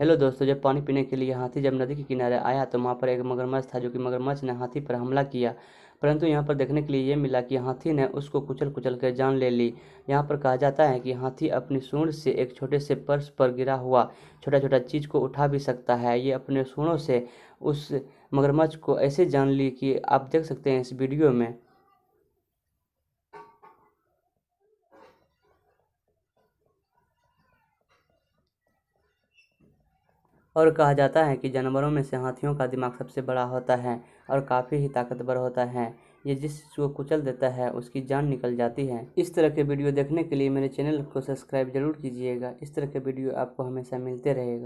hello दोस्तों जब पानी पीने के लिए हाथी जब नदी के किनारे आया तो वहाँ पर एक मगरमच्छ था जो कि मगरमच्छ ने हाथी पर हमला किया परंतु यहाँ पर देखने के लिए ये मिला कि हाथी ने उसको कुचल कुचल कर जान ले ली यहाँ पर कहा जाता है कि हाथी अपनी सूंड से एक छोटे से पर्स पर गिरा हुआ छोटा छोटा चीज़ को उठा भी सकता है ये अपने सूढ़ों से उस मगरमच्छ को ऐसे जान ली कि आप देख सकते हैं इस वीडियो में और कहा जाता है कि जानवरों में से हाथियों का दिमाग सबसे बड़ा होता है और काफ़ी ही ताकतवर होता है ये जिस को कुचल देता है उसकी जान निकल जाती है इस तरह के वीडियो देखने के लिए मेरे चैनल को सब्सक्राइब जरूर कीजिएगा इस तरह के वीडियो आपको हमेशा मिलते रहेगा